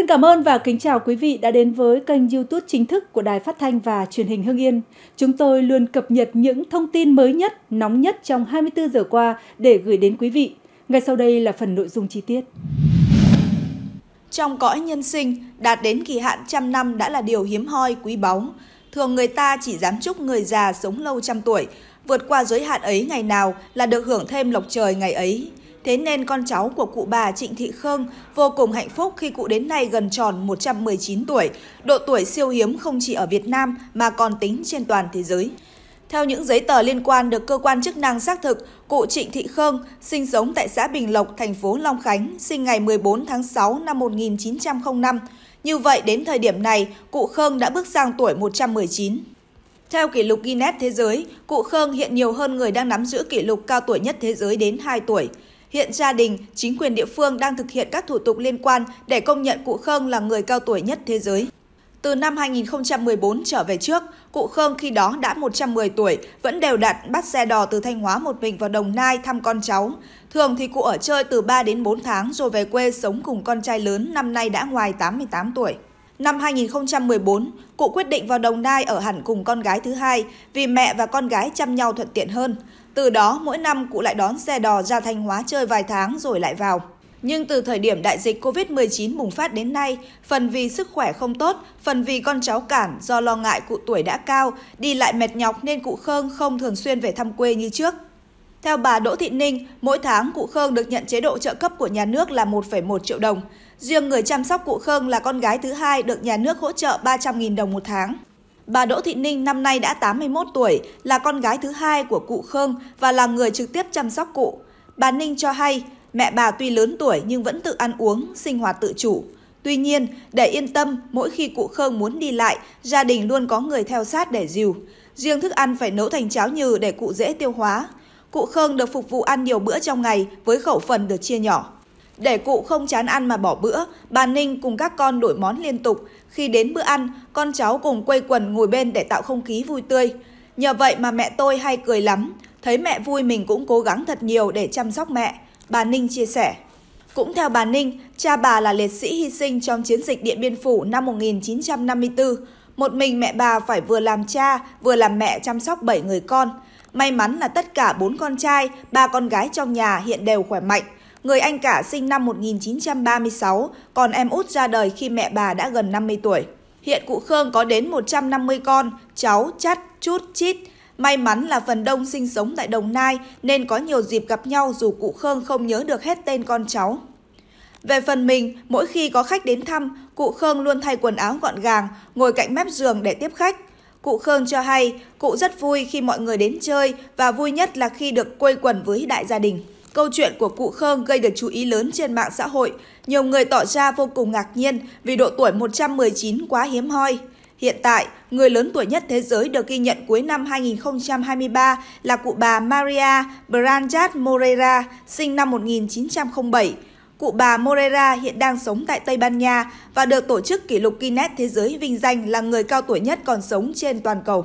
Xin cảm ơn và kính chào quý vị đã đến với kênh YouTube chính thức của Đài Phát thanh và Truyền hình Hưng Yên. Chúng tôi luôn cập nhật những thông tin mới nhất, nóng nhất trong 24 giờ qua để gửi đến quý vị. Ngay sau đây là phần nội dung chi tiết. Trong cõi nhân sinh, đạt đến kỳ hạn trăm năm đã là điều hiếm hoi, quý báu. Thường người ta chỉ dám chúc người già sống lâu trăm tuổi, vượt qua giới hạn ấy ngày nào là được hưởng thêm lộc trời ngày ấy, Thế nên con cháu của cụ bà Trịnh Thị Khương vô cùng hạnh phúc khi cụ đến nay gần tròn 119 tuổi, độ tuổi siêu hiếm không chỉ ở Việt Nam mà còn tính trên toàn thế giới. Theo những giấy tờ liên quan được cơ quan chức năng xác thực, cụ Trịnh Thị Khương sinh sống tại xã Bình Lộc, thành phố Long Khánh, sinh ngày 14 tháng 6 năm 1905. Như vậy, đến thời điểm này, cụ Khương đã bước sang tuổi 119. Theo kỷ lục Guinness Thế giới, cụ Khương hiện nhiều hơn người đang nắm giữ kỷ lục cao tuổi nhất thế giới đến 2 tuổi. Hiện gia đình, chính quyền địa phương đang thực hiện các thủ tục liên quan để công nhận cụ Khương là người cao tuổi nhất thế giới. Từ năm 2014 trở về trước, cụ Khương khi đó đã 110 tuổi, vẫn đều đặn bắt xe đò từ Thanh Hóa một mình vào Đồng Nai thăm con cháu. Thường thì cụ ở chơi từ 3 đến 4 tháng rồi về quê sống cùng con trai lớn năm nay đã ngoài 88 tuổi. Năm 2014, cụ quyết định vào Đồng Nai ở hẳn cùng con gái thứ hai vì mẹ và con gái chăm nhau thuận tiện hơn. Từ đó mỗi năm cụ lại đón xe đò ra Thanh Hóa chơi vài tháng rồi lại vào. Nhưng từ thời điểm đại dịch COVID-19 bùng phát đến nay, phần vì sức khỏe không tốt, phần vì con cháu cản do lo ngại cụ tuổi đã cao, đi lại mệt nhọc nên cụ Khương không thường xuyên về thăm quê như trước. Theo bà Đỗ Thị Ninh, mỗi tháng cụ Khương được nhận chế độ trợ cấp của nhà nước là 1,1 triệu đồng. Riêng người chăm sóc cụ Khương là con gái thứ hai được nhà nước hỗ trợ 300.000 đồng một tháng. Bà Đỗ Thị Ninh năm nay đã 81 tuổi, là con gái thứ hai của cụ Khương và là người trực tiếp chăm sóc cụ. Bà Ninh cho hay, mẹ bà tuy lớn tuổi nhưng vẫn tự ăn uống, sinh hoạt tự chủ. Tuy nhiên, để yên tâm, mỗi khi cụ Khương muốn đi lại, gia đình luôn có người theo sát để dìu. Riêng thức ăn phải nấu thành cháo nhừ để cụ dễ tiêu hóa. Cụ Khương được phục vụ ăn nhiều bữa trong ngày với khẩu phần được chia nhỏ. Để cụ không chán ăn mà bỏ bữa, bà Ninh cùng các con đổi món liên tục. Khi đến bữa ăn, con cháu cùng quây quần ngồi bên để tạo không khí vui tươi. Nhờ vậy mà mẹ tôi hay cười lắm. Thấy mẹ vui mình cũng cố gắng thật nhiều để chăm sóc mẹ. Bà Ninh chia sẻ. Cũng theo bà Ninh, cha bà là liệt sĩ hy sinh trong chiến dịch Điện Biên Phủ năm 1954. Một mình mẹ bà phải vừa làm cha, vừa làm mẹ chăm sóc 7 người con. May mắn là tất cả bốn con trai, ba con gái trong nhà hiện đều khỏe mạnh. Người anh cả sinh năm 1936, còn em út ra đời khi mẹ bà đã gần 50 tuổi. Hiện cụ Khương có đến 150 con, cháu, chắt, chút, chít. May mắn là phần đông sinh sống tại Đồng Nai nên có nhiều dịp gặp nhau dù cụ Khương không nhớ được hết tên con cháu. Về phần mình, mỗi khi có khách đến thăm, cụ Khương luôn thay quần áo gọn gàng, ngồi cạnh mép giường để tiếp khách. Cụ Khương cho hay, cụ rất vui khi mọi người đến chơi và vui nhất là khi được quây quần với đại gia đình. Câu chuyện của cụ Khương gây được chú ý lớn trên mạng xã hội. Nhiều người tỏ ra vô cùng ngạc nhiên vì độ tuổi 119 quá hiếm hoi. Hiện tại, người lớn tuổi nhất thế giới được ghi nhận cuối năm 2023 là cụ bà Maria Branjat Moreira, sinh năm 1907. Cụ bà Moreira hiện đang sống tại Tây Ban Nha và được tổ chức kỷ lục Guinness Thế giới vinh danh là người cao tuổi nhất còn sống trên toàn cầu.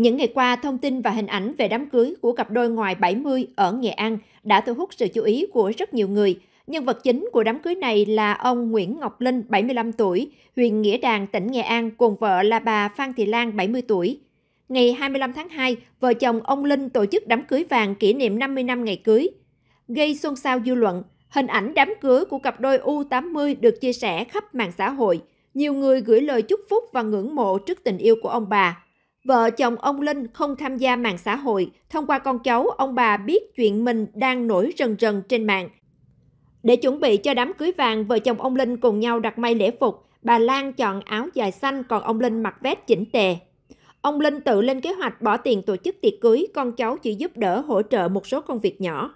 Những ngày qua, thông tin và hình ảnh về đám cưới của cặp đôi ngoài 70 ở Nghệ An đã thu hút sự chú ý của rất nhiều người. Nhân vật chính của đám cưới này là ông Nguyễn Ngọc Linh, 75 tuổi, huyện Nghĩa Đàn, tỉnh Nghệ An, cùng vợ là bà Phan Thị Lan, 70 tuổi. Ngày 25 tháng 2, vợ chồng ông Linh tổ chức đám cưới vàng kỷ niệm 50 năm ngày cưới. Gây xôn xao dư luận, hình ảnh đám cưới của cặp đôi U80 được chia sẻ khắp mạng xã hội. Nhiều người gửi lời chúc phúc và ngưỡng mộ trước tình yêu của ông bà. Vợ chồng ông Linh không tham gia mạng xã hội, thông qua con cháu, ông bà biết chuyện mình đang nổi rần rần trên mạng. Để chuẩn bị cho đám cưới vàng, vợ chồng ông Linh cùng nhau đặt may lễ phục. Bà Lan chọn áo dài xanh, còn ông Linh mặc vest chỉnh tề. Ông Linh tự lên kế hoạch bỏ tiền tổ chức tiệc cưới, con cháu chỉ giúp đỡ hỗ trợ một số công việc nhỏ.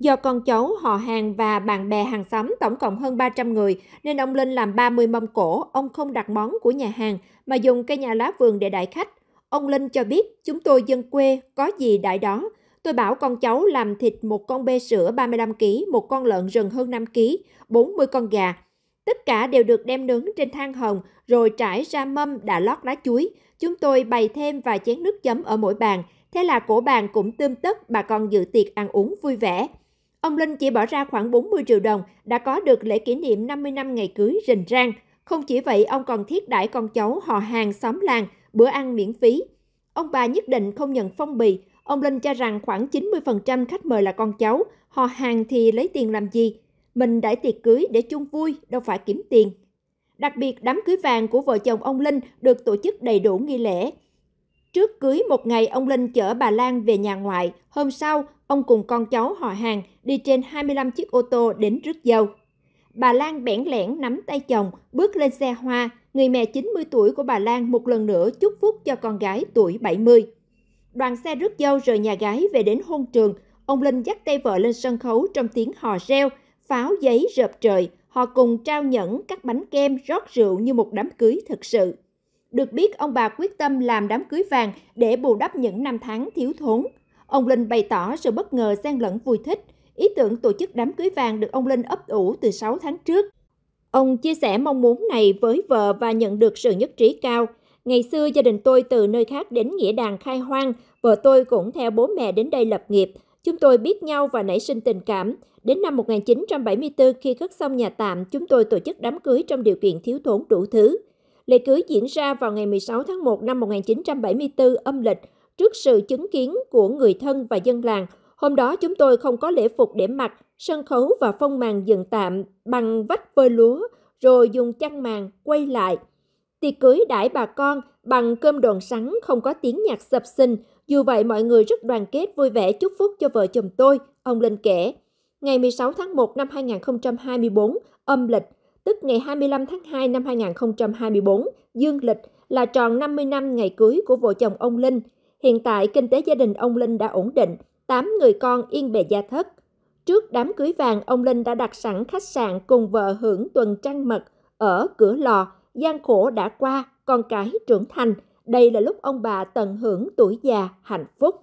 Do con cháu, họ hàng và bạn bè hàng xóm tổng cộng hơn 300 người, nên ông Linh làm 30 mâm cổ, ông không đặt món của nhà hàng mà dùng cây nhà lá vườn để đãi khách. Ông Linh cho biết, chúng tôi dân quê, có gì đại đó. Tôi bảo con cháu làm thịt một con bê sữa 35 kg, một con lợn rừng hơn 5 kg, 40 con gà. Tất cả đều được đem nướng trên than hồng, rồi trải ra mâm đã lót lá chuối. Chúng tôi bày thêm vài chén nước chấm ở mỗi bàn. Thế là cổ bàn cũng tươm tất, bà con dự tiệc ăn uống vui vẻ. Ông Linh chỉ bỏ ra khoảng 40 triệu đồng đã có được lễ kỷ niệm 50 năm ngày cưới rình rang. Không chỉ vậy, ông còn thiết đãi con cháu họ hàng xóm làng bữa ăn miễn phí. Ông bà nhất định không nhận phong bì. Ông Linh cho rằng khoảng 90% khách mời là con cháu, họ hàng thì lấy tiền làm gì? Mình đãi tiệc cưới để chung vui, đâu phải kiếm tiền. Đặc biệt, đám cưới vàng của vợ chồng ông Linh được tổ chức đầy đủ nghi lễ, Trước cưới một ngày, ông Linh chở bà Lan về nhà ngoại. Hôm sau, ông cùng con cháu họ hàng đi trên 25 chiếc ô tô đến rước dâu. Bà Lan bẽn lẽn nắm tay chồng, bước lên xe hoa. Người mẹ 90 tuổi của bà Lan một lần nữa chúc phúc cho con gái tuổi 70. Đoàn xe rước dâu rời nhà gái về đến hôn trường. Ông Linh dắt tay vợ lên sân khấu trong tiếng hò reo, pháo giấy rợp trời. Họ cùng trao nhẫn, các bánh kem, rót rượu như một đám cưới thực sự. Được biết, ông bà quyết tâm làm đám cưới vàng để bù đắp những năm tháng thiếu thốn. Ông Linh bày tỏ sự bất ngờ xen lẫn vui thích. Ý tưởng tổ chức đám cưới vàng được ông Linh ấp ủ từ 6 tháng trước. Ông chia sẻ mong muốn này với vợ và nhận được sự nhất trí cao. Ngày xưa gia đình tôi từ nơi khác đến Nghĩa Đàn khai hoang, vợ tôi cũng theo bố mẹ đến đây lập nghiệp. Chúng tôi biết nhau và nảy sinh tình cảm. Đến năm 1974 khi cất xong nhà tạm, chúng tôi tổ chức đám cưới trong điều kiện thiếu thốn đủ thứ. Lễ cưới diễn ra vào ngày 16 tháng 1 năm 1974 âm lịch, trước sự chứng kiến của người thân và dân làng. Hôm đó chúng tôi không có lễ phục để mặc, sân khấu và phong màn dừng tạm bằng vách vơi lúa, rồi dùng chăn màn quay lại. Tiệc cưới đãi bà con bằng cơm đồn sắn không có tiếng nhạc sập sinh, dù vậy mọi người rất đoàn kết vui vẻ chúc phúc cho vợ chồng tôi, ông Linh kể. Ngày 16 tháng 1 năm 2024, âm lịch, tức ngày 25 tháng 2 năm 2024, dương lịch là tròn 50 năm ngày cưới của vợ chồng ông Linh. Hiện tại, kinh tế gia đình ông Linh đã ổn định, 8 người con yên bề gia thất. Trước đám cưới vàng, ông Linh đã đặt sẵn khách sạn cùng vợ hưởng tuần trăng mật ở cửa lò, gian khổ đã qua, con cái trưởng thành. Đây là lúc ông bà tận hưởng tuổi già hạnh phúc.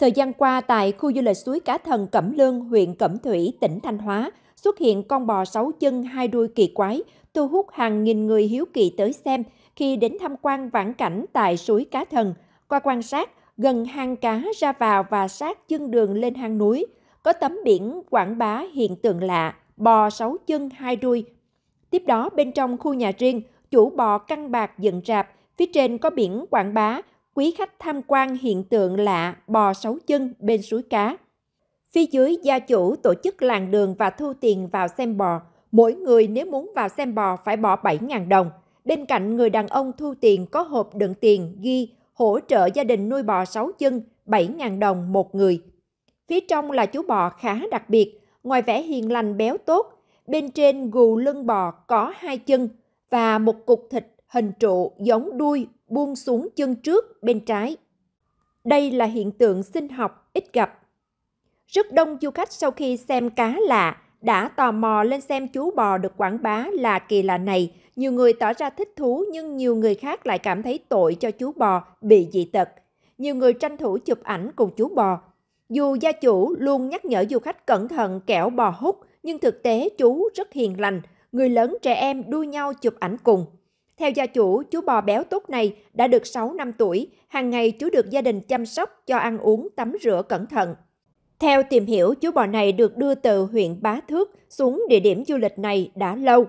Thời gian qua tại khu du lịch suối Cá Thần Cẩm Lương, huyện Cẩm Thủy, tỉnh Thanh Hóa, xuất hiện con bò sáu chân hai đuôi kỳ quái, thu hút hàng nghìn người hiếu kỳ tới xem khi đến tham quan vãn cảnh tại suối Cá Thần. Qua quan sát, gần hang cá ra vào và sát chân đường lên hang núi, có tấm biển quảng bá hiện tượng lạ, bò sáu chân hai đuôi. Tiếp đó bên trong khu nhà riêng, chủ bò căn bạc dựng rạp, phía trên có biển quảng bá, quý khách tham quan hiện tượng lạ bò sáu chân bên suối cá. Phía dưới gia chủ tổ chức làng đường và thu tiền vào xem bò. Mỗi người nếu muốn vào xem bò phải bỏ 7.000 đồng. Bên cạnh người đàn ông thu tiền có hộp đựng tiền ghi hỗ trợ gia đình nuôi bò sáu chân 7.000 đồng một người. Phía trong là chú bò khá đặc biệt, ngoài vẻ hiền lành béo tốt, bên trên gù lưng bò có hai chân và một cục thịt hình trụ giống đuôi buông xuống chân trước bên trái. Đây là hiện tượng sinh học ít gặp rất đông du khách sau khi xem cá lạ đã tò mò lên xem chú bò được quảng bá là kỳ lạ này. Nhiều người tỏ ra thích thú nhưng nhiều người khác lại cảm thấy tội cho chú bò bị dị tật. Nhiều người tranh thủ chụp ảnh cùng chú bò. Dù gia chủ luôn nhắc nhở du khách cẩn thận kẻo bò hút, nhưng thực tế chú rất hiền lành, người lớn trẻ em đua nhau chụp ảnh cùng. Theo gia chủ, chú bò béo tốt này đã được 6 năm tuổi, hàng ngày chú được gia đình chăm sóc cho ăn uống, tắm rửa cẩn thận. Theo tìm hiểu, chú bò này được đưa từ huyện Bá Thước xuống địa điểm du lịch này đã lâu.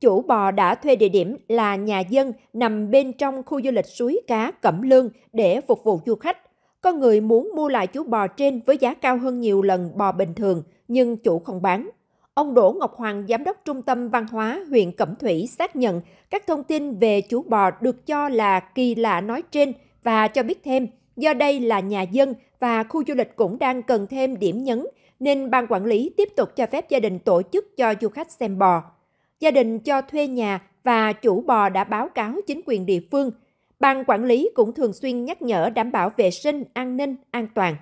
Chủ bò đã thuê địa điểm là nhà dân nằm bên trong khu du lịch suối cá Cẩm Lương để phục vụ du khách. Có người muốn mua lại chú bò trên với giá cao hơn nhiều lần bò bình thường, nhưng chủ không bán. Ông Đỗ Ngọc Hoàng, Giám đốc Trung tâm Văn hóa huyện Cẩm Thủy xác nhận các thông tin về chú bò được cho là kỳ lạ nói trên và cho biết thêm do đây là nhà dân và khu du lịch cũng đang cần thêm điểm nhấn nên ban quản lý tiếp tục cho phép gia đình tổ chức cho du khách xem bò. Gia đình cho thuê nhà và chủ bò đã báo cáo chính quyền địa phương. Ban quản lý cũng thường xuyên nhắc nhở đảm bảo vệ sinh, an ninh, an toàn.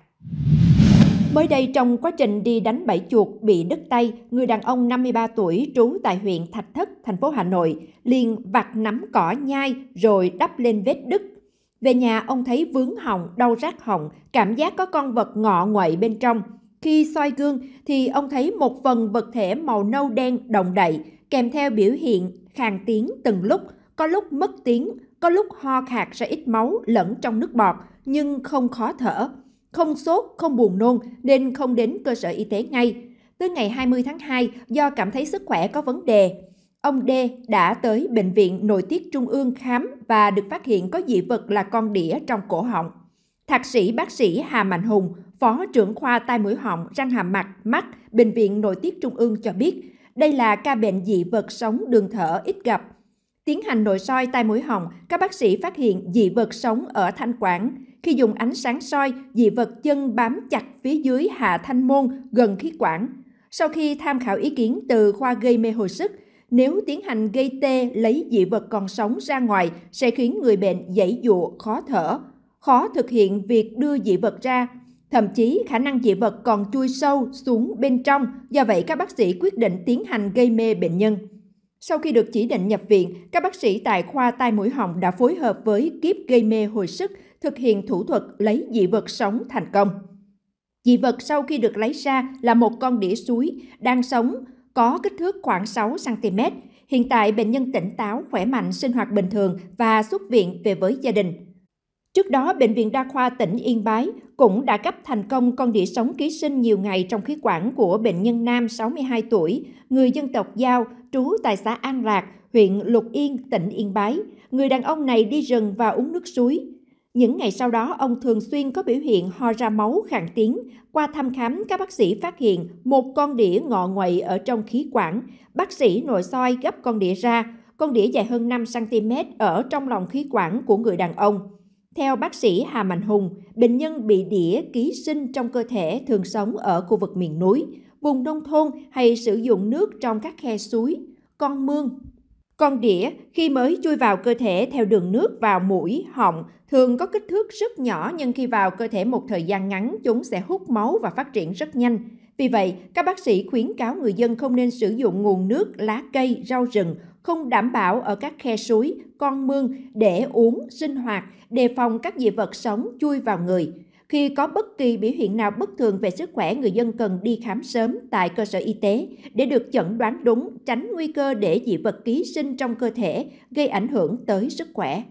Mới đây trong quá trình đi đánh bẫy chuột bị đứt tay, người đàn ông 53 tuổi trú tại huyện Thạch Thất, thành phố Hà Nội liền vặt nắm cỏ nhai rồi đắp lên vết đứt về nhà, ông thấy vướng họng, đau rát họng, cảm giác có con vật ngọ nguậy bên trong. Khi soi gương thì ông thấy một phần vật thể màu nâu đen động đậy, kèm theo biểu hiện khàn tiếng từng lúc, có lúc mất tiếng, có lúc ho khạc ra ít máu lẫn trong nước bọt, nhưng không khó thở. Không sốt, không buồn nôn nên không đến cơ sở y tế ngay. Tới ngày 20 tháng 2, do cảm thấy sức khỏe có vấn đề, ông D đã tới Bệnh viện Nội tiết Trung ương khám và được phát hiện có dị vật là con đĩa trong cổ họng. Thạc sĩ bác sĩ Hà Mạnh Hùng, Phó trưởng khoa tai mũi họng, răng hàm mặt, mắt, Bệnh viện Nội tiết Trung ương cho biết, đây là ca bệnh dị vật sống đường thở ít gặp. Tiến hành nội soi tai mũi họng, các bác sĩ phát hiện dị vật sống ở thanh quản. Khi dùng ánh sáng soi, dị vật chân bám chặt phía dưới hạ thanh môn gần khí quản. Sau khi tham khảo ý kiến từ khoa gây mê hồi sức, nếu tiến hành gây tê lấy dị vật còn sống ra ngoài sẽ khiến người bệnh dãy dụa, khó thở, khó thực hiện việc đưa dị vật ra. Thậm chí khả năng dị vật còn chui sâu xuống bên trong, do vậy các bác sĩ quyết định tiến hành gây mê bệnh nhân. Sau khi được chỉ định nhập viện, các bác sĩ tại khoa tai mũi họng đã phối hợp với kiếp gây mê hồi sức thực hiện thủ thuật lấy dị vật sống thành công. Dị vật sau khi được lấy ra là một con đĩa suối đang sống có kích thước khoảng 6cm. Hiện tại, bệnh nhân tỉnh táo, khỏe mạnh, sinh hoạt bình thường và xuất viện về với gia đình. Trước đó, Bệnh viện Đa khoa tỉnh Yên Bái cũng đã cấp thành công con đĩa sống ký sinh nhiều ngày trong khí quản của bệnh nhân nam 62 tuổi, người dân tộc Giao, trú tại xã An Lạc, huyện Lục Yên, tỉnh Yên Bái. Người đàn ông này đi rừng và uống nước suối. Những ngày sau đó, ông thường xuyên có biểu hiện ho ra máu, khàn tiếng. Qua thăm khám, các bác sĩ phát hiện một con đĩa ngọ nguậy ở trong khí quản. Bác sĩ nội soi gấp con đĩa ra. Con đĩa dài hơn 5cm ở trong lòng khí quản của người đàn ông. Theo bác sĩ Hà Mạnh Hùng, bệnh nhân bị đĩa ký sinh trong cơ thể thường sống ở khu vực miền núi, vùng nông thôn hay sử dụng nước trong các khe suối, con mương, con đĩa khi mới chui vào cơ thể theo đường nước vào mũi, họng thường có kích thước rất nhỏ nhưng khi vào cơ thể một thời gian ngắn chúng sẽ hút máu và phát triển rất nhanh. Vì vậy, các bác sĩ khuyến cáo người dân không nên sử dụng nguồn nước, lá cây, rau rừng không đảm bảo ở các khe suối, con mương để uống, sinh hoạt, đề phòng các dị vật sống chui vào người. Khi có bất kỳ biểu hiện nào bất thường về sức khỏe, người dân cần đi khám sớm tại cơ sở y tế để được chẩn đoán đúng, tránh nguy cơ để dị vật ký sinh trong cơ thể gây ảnh hưởng tới sức khỏe.